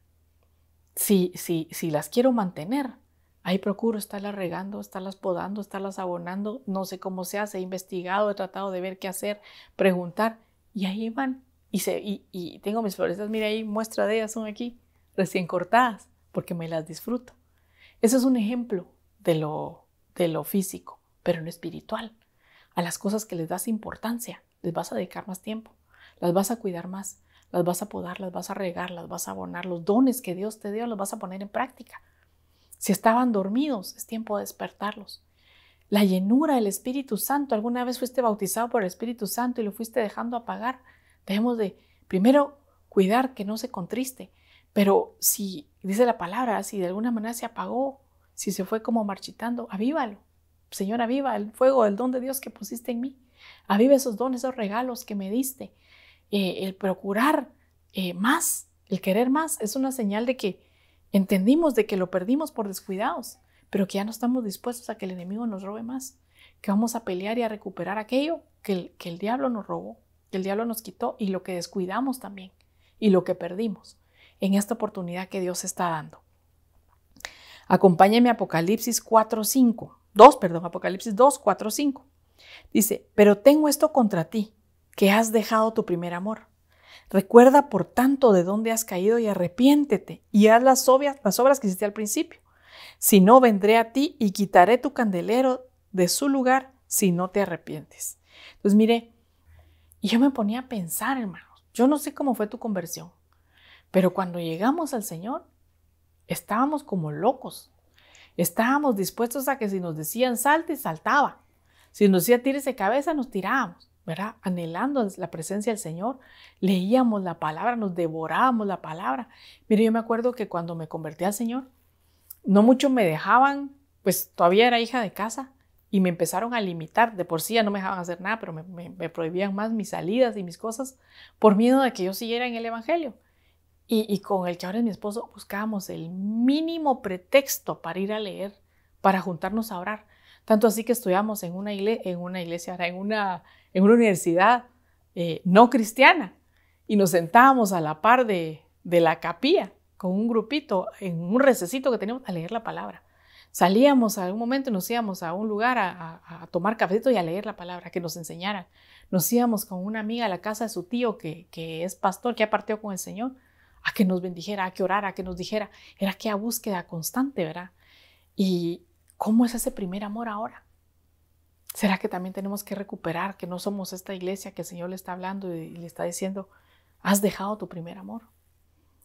si, si las quiero mantener, ahí procuro estarlas regando, estarlas podando, estarlas abonando, no sé cómo se hace, he investigado, he tratado de ver qué hacer, preguntar, y ahí van. Y, se, y, tengo mis flores mire ahí, muestra de ellas son aquí, recién cortadas, porque me las disfruto. Eso es un ejemplo de lo, de lo físico pero en espiritual. A las cosas que les das importancia, les vas a dedicar más tiempo, las vas a cuidar más, las vas a podar, las vas a regar, las vas a abonar, los dones que Dios te dio los vas a poner en práctica. Si estaban dormidos, es tiempo de despertarlos. La llenura del Espíritu Santo, alguna vez fuiste bautizado por el Espíritu Santo y lo fuiste dejando apagar. Debemos de, primero, cuidar que no se contriste, pero si, dice la palabra, si de alguna manera se apagó, si se fue como marchitando, avívalo. Señor, aviva el fuego del don de Dios que pusiste en mí. Aviva esos dones, esos regalos que me diste. Eh, el procurar eh, más, el querer más, es una señal de que entendimos de que lo perdimos por descuidados, pero que ya no estamos dispuestos a que el enemigo nos robe más, que vamos a pelear y a recuperar aquello que el, que el diablo nos robó, que el diablo nos quitó y lo que descuidamos también y lo que perdimos en esta oportunidad que Dios está dando. Acompáñeme Apocalipsis 4.5. 2, perdón, Apocalipsis 2, 4, 5. Dice, pero tengo esto contra ti, que has dejado tu primer amor. Recuerda, por tanto, de dónde has caído y arrepiéntete y haz las, obvias, las obras que hiciste al principio. Si no, vendré a ti y quitaré tu candelero de su lugar si no te arrepientes. Entonces, mire, yo me ponía a pensar, hermanos, yo no sé cómo fue tu conversión, pero cuando llegamos al Señor, estábamos como locos, Estábamos dispuestos a que si nos decían salte, saltaba. Si nos decía tírese cabeza, nos tirábamos, ¿verdad? Anhelando la presencia del Señor, leíamos la palabra, nos devorábamos la palabra. Mire, yo me acuerdo que cuando me convertí al Señor, no mucho me dejaban, pues todavía era hija de casa, y me empezaron a limitar. De por sí ya no me dejaban hacer nada, pero me prohibían más mis salidas y mis cosas por miedo de que yo siguiera en el Evangelio y, con el que de mi esposo, buscábamos el mínimo pretexto para ir a leer, para juntarnos a orar. Tanto así que estudiamos en una, iglesia, en una iglesia, en en una universidad eh, no cristiana y nos sentábamos a la par de, la capilla con un grupito en un recesito que teníamos a leer la palabra. Salíamos a algún momento y nos íbamos a un lugar a, tomar cafecito y a leer la palabra, que nos enseñaran. Nos íbamos con una amiga a la casa de su tío que es pastor, que ha partido con el Señor, a que nos bendijera, a que orara, a que nos dijera. Era aquella búsqueda constante, ¿verdad? ¿Y cómo es ese primer amor ahora? ¿Será que también tenemos que recuperar que no somos esta iglesia que el Señor le está hablando y le está diciendo, has dejado tu primer amor?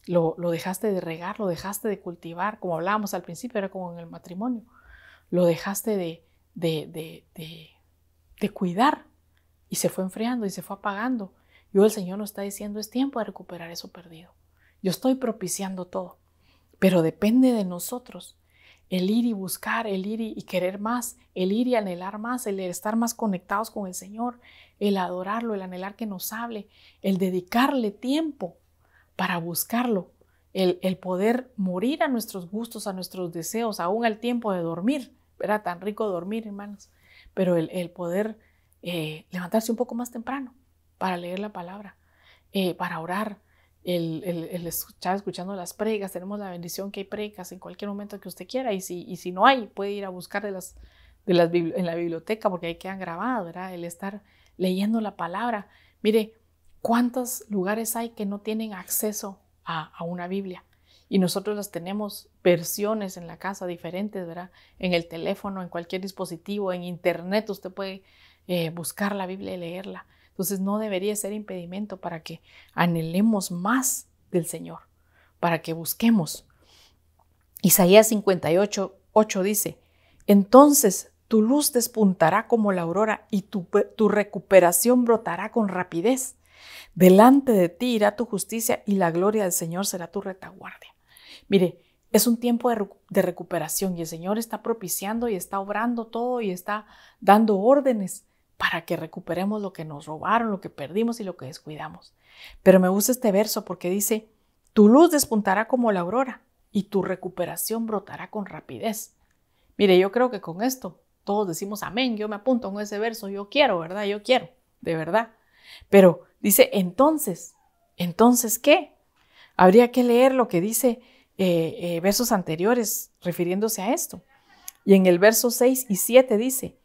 Lo, dejaste de regar, lo dejaste de cultivar, como hablábamos al principio, era como en el matrimonio. Lo dejaste de, de, de, de, de cuidar y se fue enfriando y se fue apagando. Y hoy el Señor nos está diciendo, es tiempo de recuperar eso perdido. Yo estoy propiciando todo, pero depende de nosotros. El ir y buscar, el ir y querer más, el ir y anhelar más, el estar más conectados con el Señor, el adorarlo, el anhelar que nos hable, el dedicarle tiempo para buscarlo, el, poder morir a nuestros gustos, a nuestros deseos, aún al tiempo de dormir. Era tan rico dormir, hermanos, pero el, poder eh, levantarse un poco más temprano para leer la palabra, eh, para orar, el, el, escuchar, escuchando las pregas, tenemos la bendición que hay pregas en cualquier momento que usted quiera y si, no hay, puede ir a buscar de las, en la biblioteca porque ahí quedan grabadas, ¿verdad? El estar leyendo la palabra. Mire, ¿cuántos lugares hay que no tienen acceso a, una Biblia? Y nosotros las tenemos versiones en la casa diferentes, ¿verdad? En el teléfono, en cualquier dispositivo, en internet, usted puede eh, buscar la Biblia y leerla. Entonces no debería ser impedimento para que anhelemos más del Señor, para que busquemos. Isaías 58, 8 dice, entonces tu luz despuntará como la aurora y tu, recuperación brotará con rapidez. Delante de ti irá tu justicia y la gloria del Señor será tu retaguardia. Mire, es un tiempo de, recuperación y el Señor está propiciando y está obrando todo y está dando órdenes para que recuperemos lo que nos robaron, lo que perdimos y lo que descuidamos. Pero me gusta este verso porque dice, tu luz despuntará como la aurora y tu recuperación brotará con rapidez. Mire, yo creo que con esto todos decimos amén, yo me apunto con ese verso, yo quiero, ¿verdad? Yo quiero, de verdad. Pero dice, entonces, entonces, ¿qué? Habría que leer lo que dice eh, eh, versos anteriores refiriéndose a esto. Y en el verso 6 y 7 dice,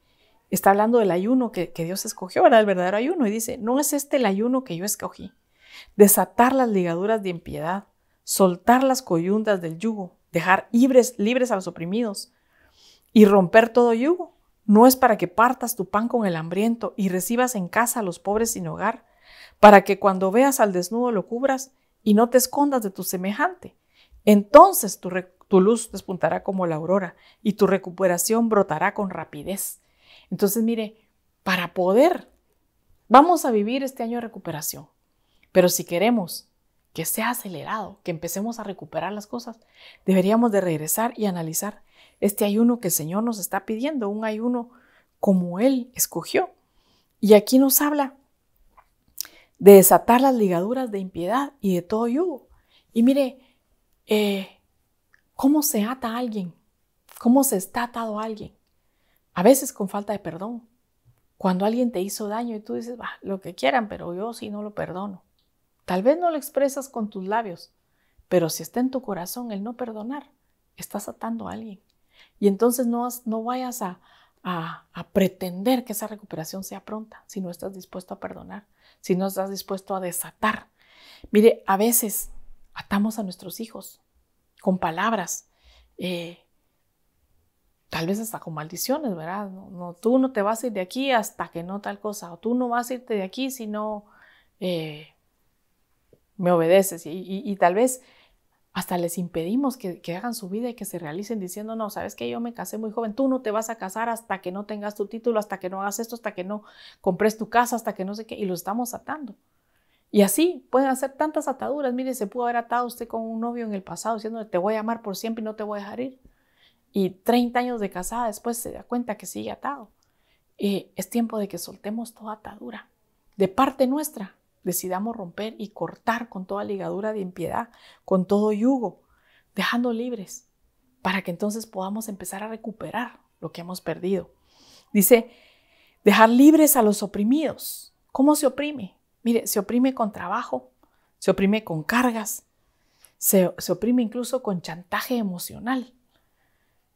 está hablando del ayuno que, Dios escogió, era El verdadero ayuno. Y dice, no es este el ayuno que yo escogí. Desatar las ligaduras de impiedad, soltar las coyundas del yugo, dejar libres, libres a los oprimidos y romper todo yugo. No es para que partas tu pan con el hambriento y recibas en casa a los pobres sin hogar, para que cuando veas al desnudo lo cubras y no te escondas de tu semejante. Entonces tu luz despuntará como la aurora y tu recuperación brotará con rapidez. Entonces, mire, para poder, vamos a vivir este año de recuperación, pero si queremos que sea acelerado, que empecemos a recuperar las cosas, deberíamos de regresar y analizar este ayuno que el Señor nos está pidiendo, un ayuno como Él escogió. Y aquí nos habla de desatar las ligaduras de impiedad y de todo yugo. Y mire, eh, ¿cómo se ata a alguien? ¿Cómo se está atado a alguien? A veces con falta de perdón. Cuando alguien te hizo daño y tú dices, lo que quieran, pero yo sí no lo perdono. Tal vez no lo expresas con tus labios, pero si está en tu corazón el no perdonar, estás atando a alguien. Y entonces no, no vayas a, a, pretender que esa recuperación sea pronta si no estás dispuesto a perdonar, si no estás dispuesto a desatar. Mire, a veces atamos a nuestros hijos con palabras, eh, tal vez hasta con maldiciones, ¿verdad? No, tú no te vas a ir de aquí hasta que no tal cosa, o tú no vas a irte de aquí si no eh, me obedeces. Y, tal vez hasta les impedimos que, que, hagan su vida y que se realicen diciendo, no, sabes que yo me casé muy joven, tú no te vas a casar hasta que no tengas tu título, hasta que no hagas esto, hasta que no compres tu casa, hasta que no sé qué, y lo estamos atando. Y así pueden hacer tantas ataduras. Mire, se pudo haber atado usted con un novio en el pasado diciendo, te voy a amar por siempre y no te voy a dejar ir y 30 años de casada después se da cuenta que sigue atado. Eh, es tiempo de que soltemos toda atadura. De parte nuestra, decidamos romper y cortar con toda ligadura de impiedad, con todo yugo, dejando libres, para que entonces podamos empezar a recuperar lo que hemos perdido. Dice, dejar libres a los oprimidos. ¿Cómo se oprime? Mire, se oprime con trabajo, se oprime con cargas, se, se oprime incluso con chantaje emocional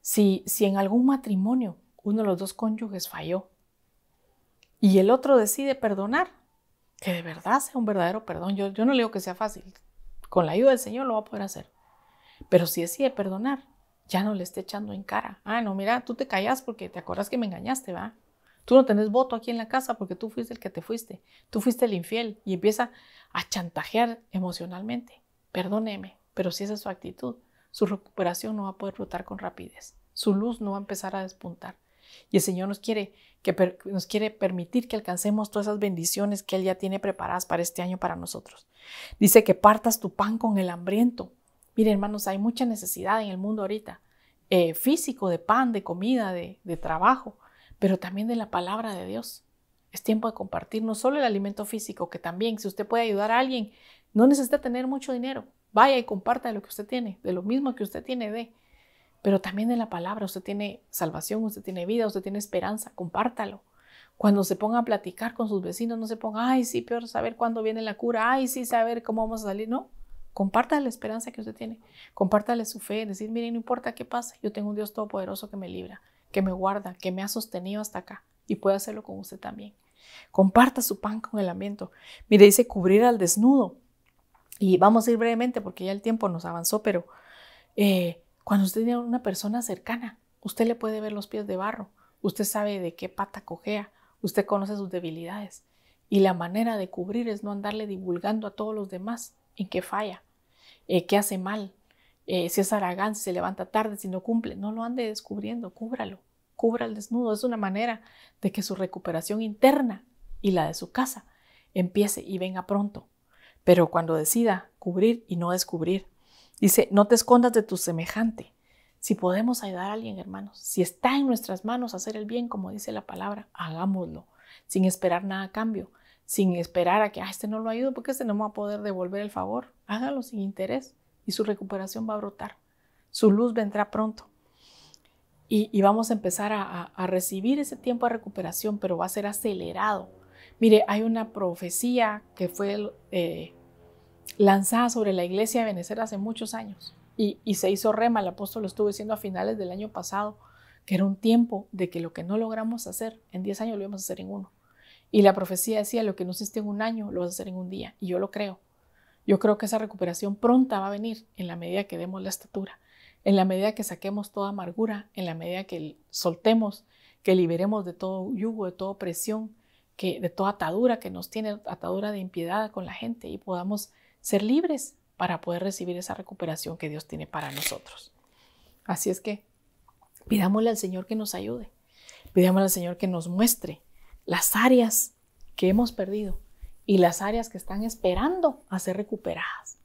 si, en algún matrimonio uno de los dos cónyuges falló y el otro decide perdonar, que de verdad sea un verdadero perdón, yo, no le digo que sea fácil, con la ayuda del Señor lo va a poder hacer, pero si decide perdonar, ya no le esté echando en cara. Ah, no, mira, tú te callas porque te acordás que me engañaste, ¿va? Tú no tenés voto aquí en la casa porque tú fuiste el que te fuiste. Tú fuiste el infiel y empieza a chantajear emocionalmente. Perdóneme, pero si esa es su actitud, su recuperación no va a poder flotar con rapidez, su luz no va a empezar a despuntar. Y el Señor nos quiere, que nos quiere permitir que alcancemos todas esas bendiciones que Él ya tiene preparadas para este año para nosotros. Dice que partas tu pan con el hambriento. Miren, hermanos, hay mucha necesidad en el mundo ahorita, eh, físico, de pan, de comida, de, de trabajo, pero también de la palabra de Dios. Es tiempo de compartir no solo el alimento físico, que también si usted puede ayudar a alguien, no necesita tener mucho dinero, Vaya y comparta lo que usted tiene, de lo mismo que usted tiene de, pero también de la palabra. Usted tiene salvación, usted tiene vida, usted tiene esperanza, compártalo. Cuando se ponga a platicar con sus vecinos, no se ponga, ay, sí, peor saber cuándo viene la cura, ay, sí, saber cómo vamos a salir. No, Comparta la esperanza que usted tiene, compártale su fe, decir, Mire. no importa qué pasa. yo tengo un Dios todopoderoso que me libra, que me guarda, que me ha sostenido hasta acá y puede hacerlo con usted también. Comparta su pan con el lamento. Mire, dice cubrir al desnudo. Y vamos a ir brevemente porque ya el tiempo nos avanzó, pero eh, cuando usted tiene una persona cercana, usted le puede ver los pies de barro, usted sabe de qué pata cojea, usted conoce sus debilidades. Y la manera de cubrir es no andarle divulgando a todos los demás en qué falla, eh, qué hace mal, eh, si es aragán, si se levanta tarde, si no cumple. No lo ande descubriendo, cúbralo, cubra el desnudo. Es una manera de que su recuperación interna y la de su casa empiece y venga pronto pero cuando decida cubrir y no descubrir. Dice, no te escondas de tu semejante. Si podemos ayudar a alguien, hermanos, si está en nuestras manos hacer el bien, como dice la palabra, hagámoslo, sin esperar nada a cambio, sin esperar a que, ah, este no lo ayude porque este no va a poder devolver el favor. Hágalo sin interés y su recuperación va a brotar. Su luz vendrá pronto. Y, vamos a empezar a recibir ese tiempo de recuperación, pero va a ser acelerado Mire, hay una profecía que fue eh, lanzada sobre la iglesia de Venecer hace muchos años y, se hizo rema, el apóstol lo estuvo diciendo a finales del año pasado, que era un tiempo de que lo que no logramos hacer en 10 años lo íbamos a hacer en uno. Y la profecía decía, lo que no hiciste en un año lo vas a hacer en un día. Y yo lo creo. Yo creo que esa recuperación pronta va a venir en la medida que demos la estatura, en la medida que saquemos toda amargura, en la medida que soltemos, que liberemos de todo yugo, de toda opresión, de toda atadura que nos tiene, atadura de impiedad con la gente y podamos ser libres para poder recibir esa recuperación que Dios tiene para nosotros. Así es que pidámosle al Señor que nos ayude, pidámosle al Señor que nos muestre las áreas que hemos perdido y las áreas que están esperando a ser recuperadas.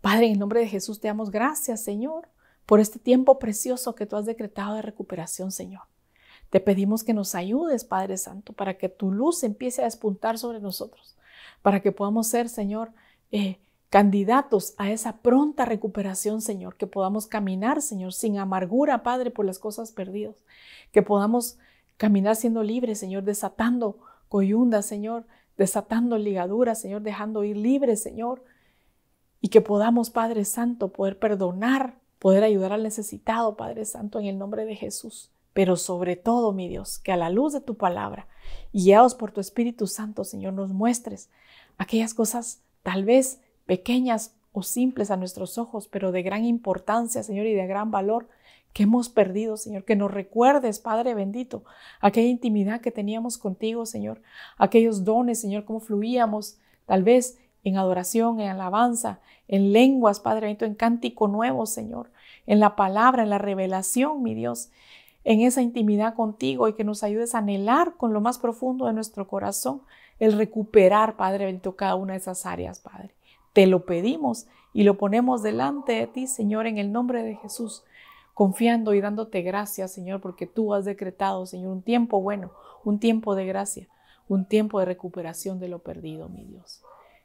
Padre, en el nombre de Jesús te damos gracias, Señor, por este tiempo precioso que tú has decretado de recuperación, Señor. Te pedimos que nos ayudes, Padre Santo, para que tu luz empiece a despuntar sobre nosotros, para que podamos ser, Señor, eh, candidatos a esa pronta recuperación, Señor, que podamos caminar, Señor, sin amargura, Padre, por las cosas perdidas, que podamos caminar siendo libres, Señor, desatando coyundas, Señor, desatando ligaduras, Señor, dejando ir libres, Señor, y que podamos, Padre Santo, poder perdonar, poder ayudar al necesitado, Padre Santo, en el nombre de Jesús pero sobre todo, mi Dios, que a la luz de tu palabra, guiados por tu Espíritu Santo, Señor, nos muestres aquellas cosas tal vez pequeñas o simples a nuestros ojos, pero de gran importancia, Señor, y de gran valor que hemos perdido, Señor, que nos recuerdes, Padre bendito, aquella intimidad que teníamos contigo, Señor, aquellos dones, Señor, cómo fluíamos, tal vez en adoración, en alabanza, en lenguas, Padre bendito, en cántico nuevo, Señor, en la palabra, en la revelación, mi Dios, en esa intimidad contigo y que nos ayudes a anhelar con lo más profundo de nuestro corazón el recuperar, Padre bendito, cada una de esas áreas, Padre. Te lo pedimos y lo ponemos delante de ti, Señor, en el nombre de Jesús, confiando y dándote gracias, Señor, porque tú has decretado, Señor, un tiempo bueno, un tiempo de gracia, un tiempo de recuperación de lo perdido, mi Dios.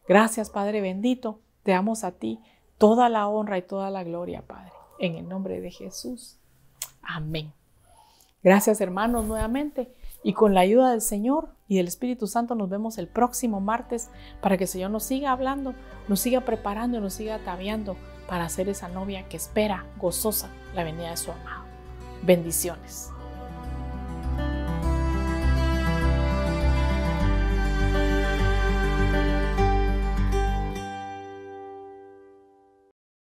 Gracias, Padre bendito, te damos a ti toda la honra y toda la gloria, Padre, en el nombre de Jesús. Amén. Gracias hermanos nuevamente. Y con la ayuda del Señor y del Espíritu Santo nos vemos el próximo martes para que el Señor nos siga hablando, nos siga preparando y nos siga ataviando para ser esa novia que espera gozosa la venida de su amado. Bendiciones.